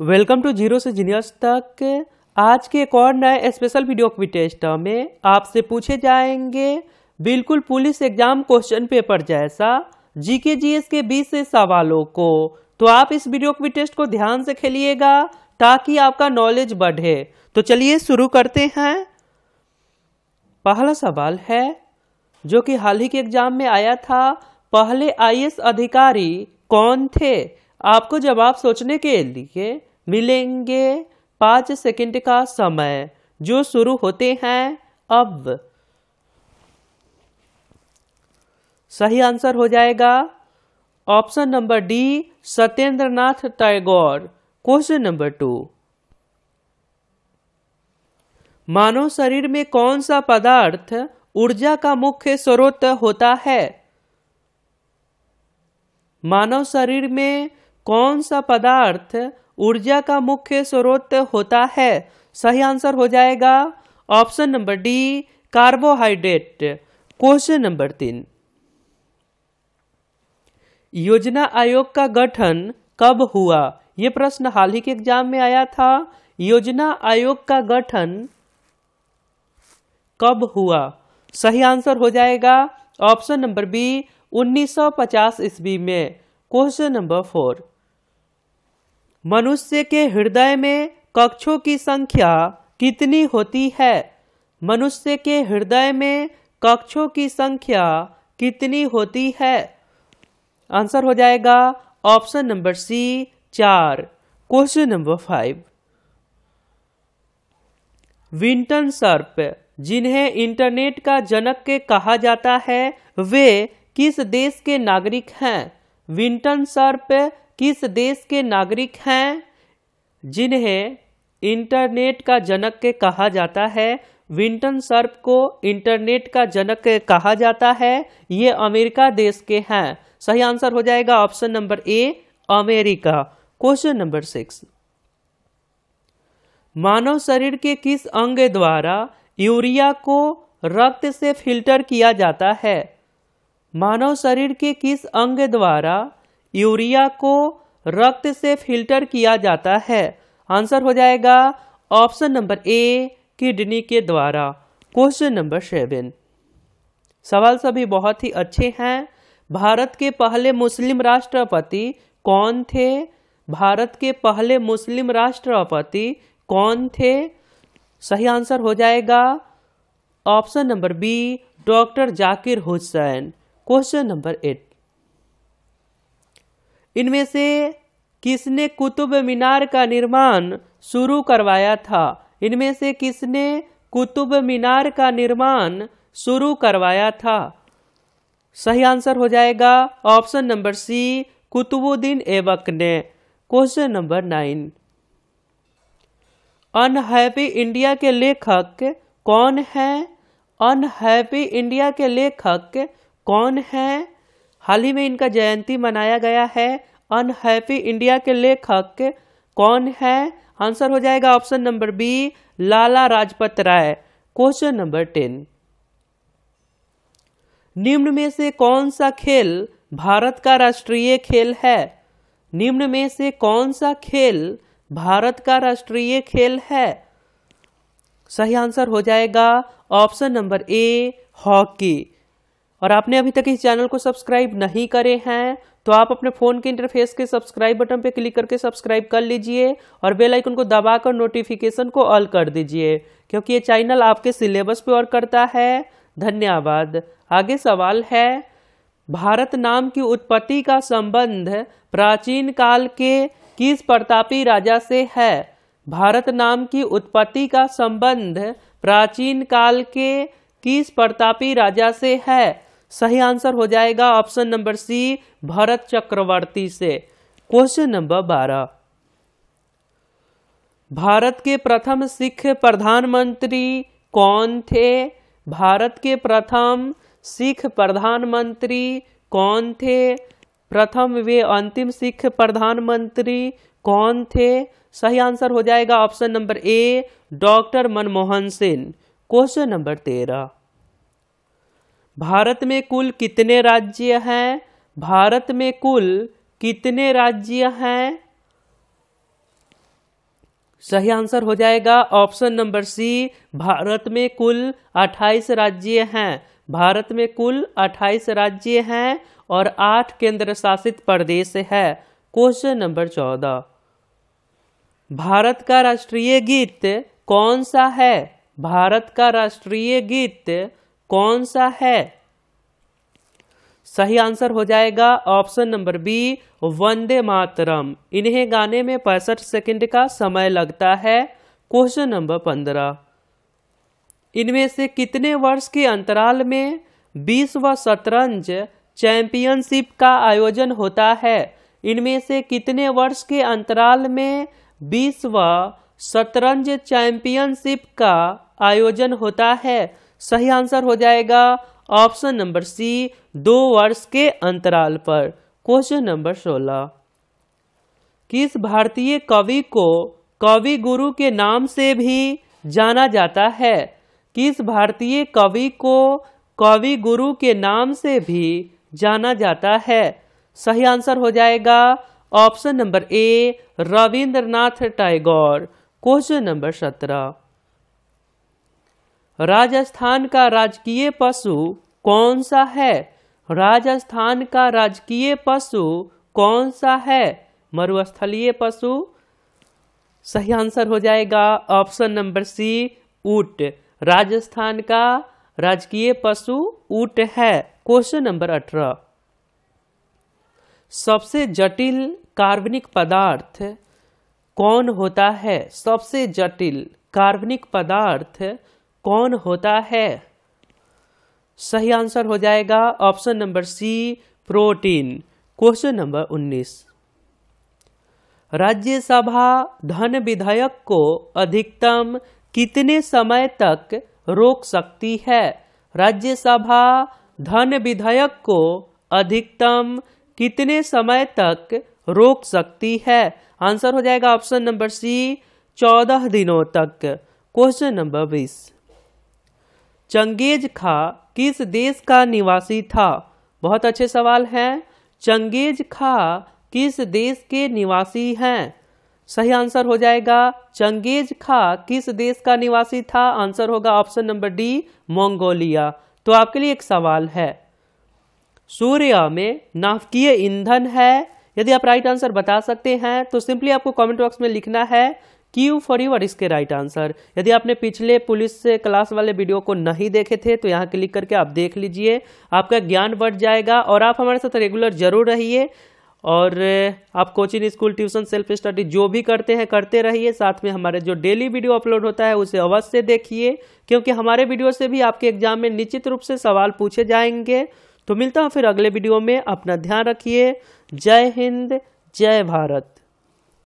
welcome to zero से genius तक आज के एक और नए स्पेशल वीडियो की टेस्ट में आपसे पूछे जाएंगे बिल्कुल पुलिस एग्जाम क्वेश्चन पेपर जैसा जीके जीएस के बीस से सवालों को तो आप इस वीडियो की टेस्ट को ध्यान से खेलिएगा ताकि आपका नॉलेज बढ़े तो चलिए शुरू करते हैं पहला सवाल है जो कि हाल ही के एग्जाम में आया था पहले आईएएस अधिकारी कौन थे आपको जवाब सोचने के लिए मिलेंगे पाँच सेकंड का समय जो शुरू होते हैं अब सही आंसर हो जाएगा option number D Satyendranath Tagore question number two मानव शरीर में कौन सा पदार्थ ऊर्जा का मुख्य स्रोत होता है मानव शरीर में कौन सा पदार्थ ऊर्जा का मुख्य स्रोत होता है सही आंसर हो जाएगा option number D carbohydrate question number तीन योजना आयोग का गठन कब हुआ ये प्रश्न हाल ही के एग्जाम में आया था योजना आयोग का गठन कब हुआ सही आंसर हो जाएगा ऑप्शन नंबर बी 1950 ईस्वी में क्वेश्चन नंबर फोर मनुष्य के हृदय में कक्षों की संख्या कितनी होती है मनुष्य के हृदय में कक्षों की संख्या कितनी होती है आंसर हो जाएगा ऑप्शन नंबर सी चार क्वेश्चन नंबर फाइव विंटन सर्प जिन्हें इंटरनेट का जनक के कहा जाता है वे किस देश के नागरिक हैं विंटन सर्प किस देश के नागरिक हैं जिन्हें इंटरनेट का जनक के कहा जाता है विंटन सर्प को इंटरनेट का जनक कहा जाता है ये अमेरिका देश के हैं सही आंसर हो जाएगा option number A America question number six मानव शरीर के किस अंग द्वारा यूरिया को रक्त से फिल्टर किया जाता है मानव शरीर के किस अंग द्वारा यूरिया को रक्त से फिल्टर किया जाता है आंसर हो जाएगा ऑप्शन नंबर ए किडनी के द्वारा क्वेश्चन नंबर सेवन सवाल सभी बहुत ही अच्छे हैं भारत के पहले मुस्लिम राष्ट्रपति कौन थे भारत के पहले मुस्लिम राष्ट्रपति कौन थे सही आंसर हो जाएगा option number B doctor Zakir Hussain question number eight इनमें से किसने कुतुब मीनार का निर्माण शुरू करवाया था इनमें से किसने कुतुब मीनार का निर्माण शुरू करवाया था सही आंसर हो जाएगा option number C Qutbuddin Aibak ने question number nine unhappy India के लेखक कौन है अनहैप्पी इंडिया के लेखक कौन है हाल ही में इनका जयंती मनाया गया है अनहैप्पी इंडिया के लेखक कौन है आंसर हो जाएगा option number B Lala Rajpat Rai question number ten निम्न में से कौन सा खेल भारत का राष्ट्रीय खेल है निम्न में से कौन सा खेल भारत का राष्ट्रीय खेल है सही आंसर हो जाएगा ऑप्शन नंबर ए हॉकी और आपने अभी तक इस चैनल को सब्सक्राइब नहीं करे हैं तो आप अपने फ़ोन के इंटरफेस के सब्सक्राइब बटन पर क्लिक करके सब्सक्राइब कर लीजिए और बेल आइकन को दबाकर नोटिफिकेशन को ऑल कर दीजिए क्योंकि ये चैनल आपके सिलेबस पे और करता है धन्यवाद आगे सवाल है भारत नाम की उत्पत्ति का संबंध प्राचीन काल के किस प्रतापी राजा से है भारत नाम की उत्पत्ति का संबंध प्राचीन काल के किस प्रतापी राजा से है सही आंसर हो जाएगा option number C Bharat Chakravarti से क्वेश्चन नंबर बारह भारत के प्रथम सिख प्रधानमंत्री कौन थे भारत के प्रथम सिख प्रधानमंत्री कौन थे प्रथम वे अंतिम सिख प्रधानमंत्री कौन थे सही आंसर हो जाएगा option number A doctor Manmohan Singh question number तेरह भारत में कुल कितने राज्य हैं भारत में कुल कितने राज्य हैं सही आंसर हो जाएगा ऑप्शन नंबर सी भारत में कुल 28 राज्य हैं भारत में कुल 28 राज्य हैं और आठ केंद्र शासित प्रदेश है क्वेश्चन नंबर चौदह भारत का राष्ट्रीय गीत कौन सा है भारत का राष्ट्रीय गीत कौन सा है सही आंसर हो जाएगा option number B Vande Mataram इन्हें गाने में पैंसठ सेकंड का समय लगता है क्वेश्चन नंबर पंद्रह इनमें से कितने वर्ष के अंतराल में बीस व शतरंज चैंपियनशिप का आयोजन होता है इनमें से कितने वर्ष के अंतराल में बीस व शतरंज चैंपियनशिप का आयोजन होता है सही आंसर हो जाएगा ऑप्शन नंबर सी दो वर्ष के अंतराल पर क्वेश्चन नंबर सोलह किस भारतीय कवि को कवि गुरु के नाम से भी जाना जाता है किस भारतीय कवि को कवि गुरु के नाम से भी जाना जाता है सही आंसर हो जाएगा option number A Rabindranath Tagore question number सत्रह राजस्थान का राजकीय पशु कौन सा है राजस्थान का राजकीय पशु कौन सा है मरुस्थलीय पशु सही आंसर हो जाएगा ऑप्शन नंबर सी ऊट राजस्थान का राजकीय पशु ऊट है क्वेश्चन नंबर अठारह सबसे जटिल कार्बनिक पदार्थ कौन होता है सबसे जटिल कार्बनिक पदार्थ कौन होता है सही आंसर हो जाएगा option number C protein question number 19 Rajya Sabha धन विधेयक को अधिकतम कितने समय तक रोक सकती है राज्यसभा धन विधेयक को अधिकतम कितने समय तक रोक सकती है आंसर हो जाएगा ऑप्शन नंबर सी चौदह दिनों तक क्वेश्चन नंबर बीस चंगेज खा किस देश का निवासी था बहुत अच्छे सवाल हैं चंगेज खा किस देश के निवासी हैं सही आंसर हो जाएगा चंगेज खा किस देश का निवासी था आंसर होगा ऑप्शन नंबर डी मंगोलिया तो आपके लिए एक सवाल है सूर्य में नाभिकीय ईंधन है यदि आप राइट आंसर बता सकते हैं तो सिंपली आपको कमेंट बॉक्स में लिखना है क्यू फॉर यूर इसके राइट आंसर यदि आपने पिछले पुलिस से क्लास वाले वीडियो को नहीं देखे थे तो यहाँ क्लिक करके आप देख लीजिए आपका ज्ञान बढ़ जाएगा और आप हमारे साथ रेगुलर जरूर रहिए और आप coaching school tuition self study जो भी करते हैं करते रहिए साथ में हमारे जो डेली वीडियो अपलोड होता है उसे अवश्य देखिए क्योंकि हमारे वीडियो से भी आपके एग्जाम में निश्चित रूप से सवाल पूछे जाएंगे तो मिलता हूँ फिर अगले वीडियो में अपना ध्यान रखिए जय हिंद जय भारत